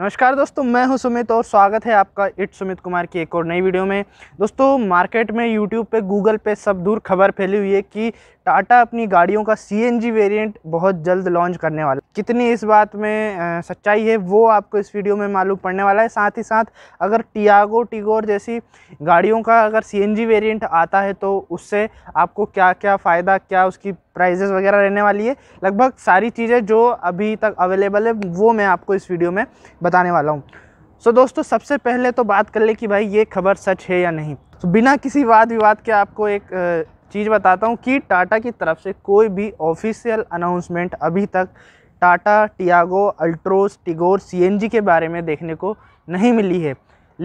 नमस्कार दोस्तों मैं हूं सुमित और स्वागत है आपका इट सुमित कुमार की एक और नई वीडियो में दोस्तों मार्केट में यूट्यूब पे गूगल पे सब दूर खबर फैली हुई है कि टाटा अपनी गाड़ियों का सी वेरिएंट बहुत जल्द लॉन्च करने वाला कितनी इस बात में सच्चाई है वो आपको इस वीडियो में मालूम पड़ने वाला है साथ ही साथ अगर टियागो टिगोर जैसी गाड़ियों का अगर सी वेरिएंट आता है तो उससे आपको क्या क्या फ़ायदा क्या उसकी प्राइजेज़ वगैरह रहने वाली है लगभग सारी चीज़ें जो अभी तक अवेलेबल है वो मैं आपको इस वीडियो में बताने वाला हूँ सो so, दोस्तों सबसे पहले तो बात कर ले कि भाई ये खबर सच है या नहीं तो so, बिना किसी वाद विवाद के आपको एक चीज़ बताता हूँ कि टाटा की तरफ से कोई भी ऑफिशियल अनाउंसमेंट अभी तक Tata Tiago Altroz Tigor CNG के बारे में देखने को नहीं मिली है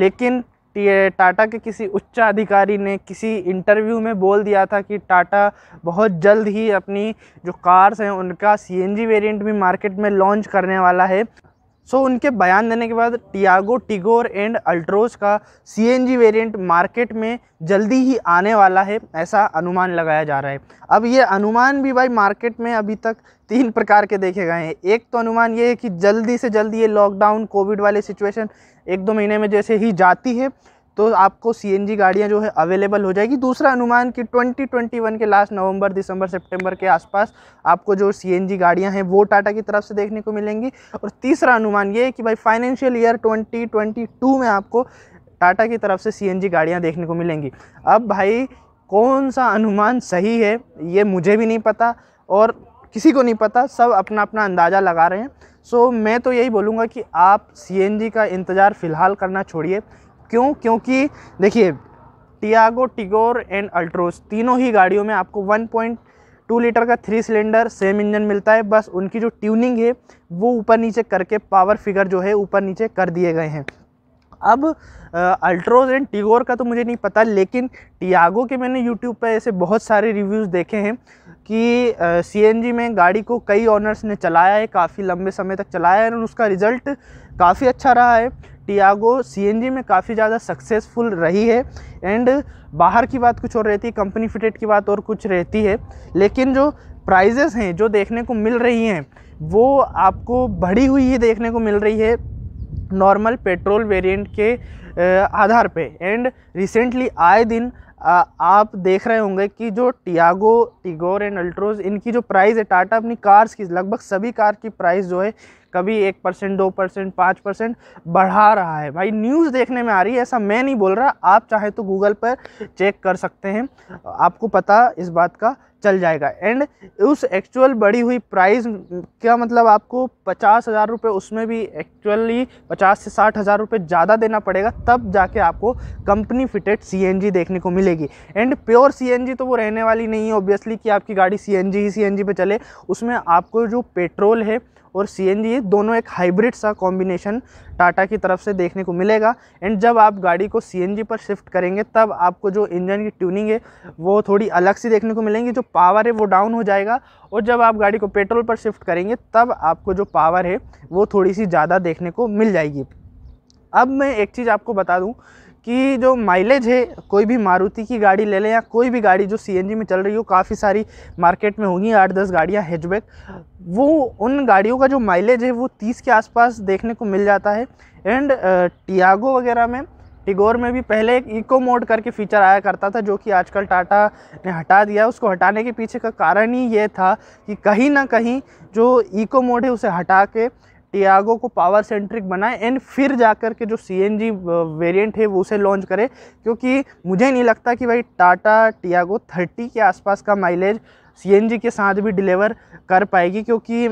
लेकिन टाटा के किसी उच्च अधिकारी ने किसी इंटरव्यू में बोल दिया था कि टाटा बहुत जल्द ही अपनी जो कार्स हैं उनका सीएनजी वेरिएंट भी मार्केट में लॉन्च करने वाला है सो so, उनके बयान देने के बाद टियागो टिगोर एंड अल्ट्रोज का सीएनजी वेरिएंट मार्केट में जल्दी ही आने वाला है ऐसा अनुमान लगाया जा रहा है अब ये अनुमान भी भाई मार्केट में अभी तक तीन प्रकार के देखे गए हैं एक तो अनुमान ये है कि जल्दी से जल्दी ये लॉकडाउन कोविड वाले सिचुएशन एक दो महीने में जैसे ही जाती है तो आपको सीएनजी गाड़ियां जो है अवेलेबल हो जाएगी दूसरा अनुमान कि 2021 के लास्ट नवंबर दिसंबर सितंबर के आसपास आपको जो सीएनजी गाड़ियां हैं वो टाटा की तरफ से देखने को मिलेंगी और तीसरा अनुमान ये कि भाई फाइनेंशियल ईयर 2022 में आपको टाटा की तरफ से सीएनजी गाड़ियां देखने को मिलेंगी अब भाई कौन सा अनुमान सही है ये मुझे भी नहीं पता और किसी को नहीं पता सब अपना अपना अंदाज़ा लगा रहे हैं सो मैं तो यही बोलूँगा कि आप जी का इंतज़ार फ़िलहाल करना छोड़िए क्यों क्योंकि देखिए टियागो टिगोर एंड अल्ट्रोस तीनों ही गाड़ियों में आपको 1.2 लीटर का थ्री सिलेंडर सेम इंजन मिलता है बस उनकी जो ट्यूनिंग है वो ऊपर नीचे करके पावर फिगर जो है ऊपर नीचे कर दिए गए हैं अब अल्ट्रोज एंड टिगोर का तो मुझे नहीं पता लेकिन टियागो के मैंने यूट्यूब पर ऐसे बहुत सारे रिव्यूज़ देखे हैं कि सी में गाड़ी को कई ऑनर्स ने चलाया है काफ़ी लंबे समय तक चलाया है और उसका रिज़ल्ट काफ़ी अच्छा रहा है टियागो सीएनजी में काफ़ी ज़्यादा सक्सेसफुल रही है एंड बाहर की बात कुछ और रहती है कंपनी फिटेड की बात और कुछ रहती है लेकिन जो प्राइजेस हैं जो देखने को मिल रही हैं वो आपको बढ़ी हुई ही देखने को मिल रही है नॉर्मल पेट्रोल वेरिएंट के आधार पे एंड रिसेंटली आए दिन आ, आप देख रहे होंगे कि जो टियागो टिगोर एंड अल्ट्रोज इनकी जो प्राइस है टाटा अपनी कार्स की लगभग सभी कार की प्राइस जो है कभी एक परसेंट दो परसेंट पाँच परसेंट बढ़ा रहा है भाई न्यूज़ देखने में आ रही है ऐसा मैं नहीं बोल रहा आप चाहे तो गूगल पर चेक कर सकते हैं आपको पता इस बात का चल जाएगा एंड उस एक्चुअल बढ़ी हुई प्राइस क्या मतलब आपको पचास हज़ार रुपये उसमें भी एक्चुअली पचास से साठ हज़ार रुपये ज़्यादा देना पड़ेगा तब जाके आपको कंपनी फिटेड सीएनजी देखने को मिलेगी एंड प्योर सीएनजी तो वो रहने वाली नहीं है ऑब्वियसली कि आपकी गाड़ी सीएनजी ही सीएनजी पे चले उसमें आपको जो पेट्रोल है और सी एन जी दोनों एक हाइब्रिड सा कॉम्बिनेशन टाटा की तरफ से देखने को मिलेगा एंड जब आप गाड़ी को सी एन जी पर शिफ्ट करेंगे तब आपको जो इंजन की ट्यूनिंग है वो थोड़ी अलग सी देखने को मिलेंगी जो पावर है वो डाउन हो जाएगा और जब आप गाड़ी को पेट्रोल पर शिफ्ट करेंगे तब आपको जो पावर है वो थोड़ी सी ज़्यादा देखने को मिल जाएगी अब मैं एक चीज़ आपको बता दूँ कि जो माइलेज है कोई भी मारुति की गाड़ी ले लें या कोई भी गाड़ी जो सीएनजी में चल रही हो काफ़ी सारी मार्केट में होंगी आठ दस गाड़ियाँ हैचबैक वो उन गाड़ियों का जो माइलेज है वो तीस के आसपास देखने को मिल जाता है एंड टियागो वगैरह में टिगोर में भी पहले एक इको मोड करके फ़ीचर आया करता था जो कि आजकल टाटा ने हटा दिया उसको हटाने के पीछे का कारण ही ये था कि कहीं ना कहीं जो इको मोड है उसे हटा के टियागो को पावर सेंट्रिक बनाए एंड फिर जा कर के जो सी एन जी वेरियंट है वो उसे लॉन्च करे क्योंकि मुझे नहीं लगता कि भाई टाटा टियागो थर्टी के आसपास का माइलेज सी एन जी के साथ भी डिलीवर कर पाएगी क्योंकि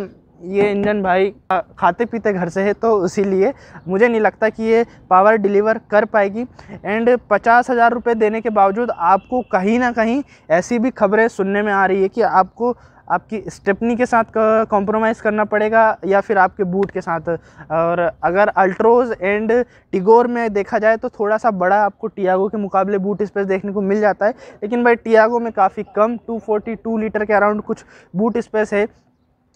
ये इंजन भाई खाते पीते घर से है तो इसीलिए मुझे नहीं लगता कि ये पावर डिलीवर कर पाएगी एंड पचास हज़ार रुपये देने के बावजूद आपको कहीं ना कहीं ऐसी भी खबरें सुनने में आ रही है कि आपको आपकी स्टेपनी के साथ कॉम्प्रोमाइज़ करना पड़ेगा या फिर आपके बूट के साथ और अगर अल्ट्रोज एंड टिगोर में देखा जाए तो थोड़ा सा बड़ा आपको टियागो के मुकाबले बूट स्पेस देखने को मिल जाता है लेकिन भाई टियागो में काफ़ी कम 242 लीटर के अराउंड कुछ बूट स्पेस है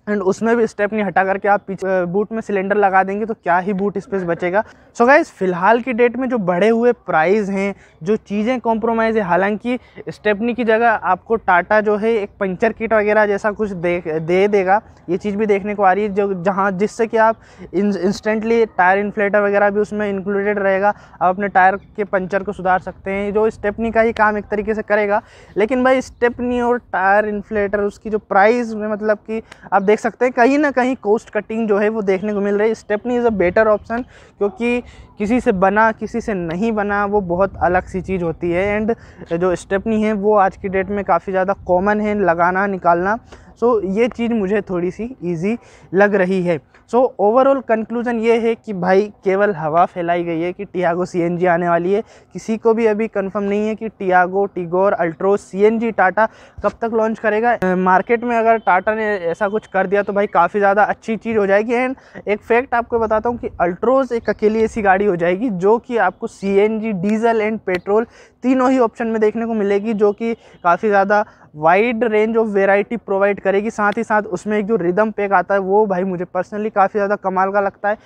एंड उसमें भी स्टेपनी हटा करके आप पीछे बूट में सिलेंडर लगा देंगे तो क्या ही बूट स्पेस बचेगा सो so गाइज फ़िलहाल की डेट में जो बढ़े हुए प्राइस हैं जो चीज़ें कॉम्प्रोमाइज़ है हालांकि स्टेपनी की जगह आपको टाटा जो है एक पंचर किट वगैरह जैसा कुछ दे दे देगा ये चीज़ भी देखने को आ रही है जो जहाँ जिससे कि आप इंस्टेंटली टायर इन्फ्लेटर वगैरह भी उसमें इंक्लूडेड रहेगा आप अपने टायर के पंचर को सुधार सकते हैं जो स्टेपनी का ही काम एक तरीके से करेगा लेकिन भाई स्टेपनी और टायर इन्फ्लेटर उसकी जो प्राइस में मतलब कि आप देख देख सकते हैं कहीं ना कहीं कोस्ट कटिंग जो है वो देखने को मिल रही है stepney is a better option क्योंकि किसी से बना किसी से नहीं बना वो बहुत अलग सी चीज़ होती है एंड जो स्टेपनी है वो आज की डेट में काफ़ी ज़्यादा कॉमन है लगाना निकालना सो so, ये चीज़ मुझे थोड़ी सी ईजी लग रही है सो ओवरऑल कंक्लूजन ये है कि भाई केवल हवा फैलाई गई है कि टियागो सीएनजी आने वाली है किसी को भी अभी कंफर्म नहीं है कि Tiago Tigor Altroz CNG Tata कब तक लॉन्च करेगा मार्केट में अगर टाटा ने ऐसा कुछ कर दिया तो भाई काफ़ी ज़्यादा अच्छी चीज़ हो जाएगी एंड एक फैक्ट आपको बताता हूँ कि अल्ट्रोज एक अकेली ऐसी गाड़ी हो जाएगी जो कि आपको सी डीजल एंड पेट्रोल तीनों ही ऑप्शन में देखने को मिलेगी जो कि काफ़ी ज़्यादा wide range of variety provide करेगी साथ ही साथ उसमें एक जो रिदम पैक आता है वो भाई मुझे पर्सनली काफ़ी ज़्यादा कमाल का लगता है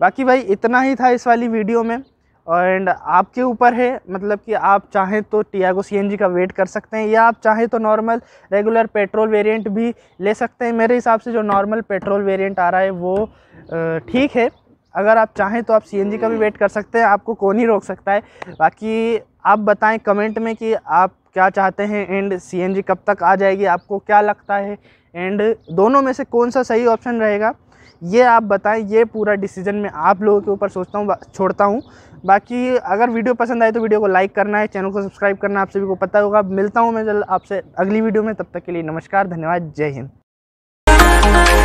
बाकी भाई इतना ही था इस वाली वीडियो में एंड आपके ऊपर है मतलब कि आप चाहें तो टियागो सीएनजी का वेट कर सकते हैं या आप चाहें तो नॉर्मल रेगुलर पेट्रोल वेरिएंट भी ले सकते हैं मेरे हिसाब से जो नॉर्मल पेट्रोल वेरिएंट आ रहा है वो ठीक है अगर आप चाहें तो आप सी का भी वेट हम्म। कर सकते हैं आपको कौन ही रोक सकता है बाकी आप बताएं कमेंट में कि आप क्या चाहते हैं एंड सी कब तक आ जाएगी आपको क्या लगता है एंड दोनों में से कौन सा सही ऑप्शन रहेगा ये आप बताएं ये पूरा डिसीजन मैं आप लोगों के ऊपर सोचता हूँ छोड़ता हूँ बाकी अगर वीडियो पसंद आए तो वीडियो को लाइक करना है चैनल को सब्सक्राइब करना आप सभी को पता होगा मिलता हूँ मैं जल्द आपसे अगली वीडियो में तब तक के लिए नमस्कार धन्यवाद जय हिंद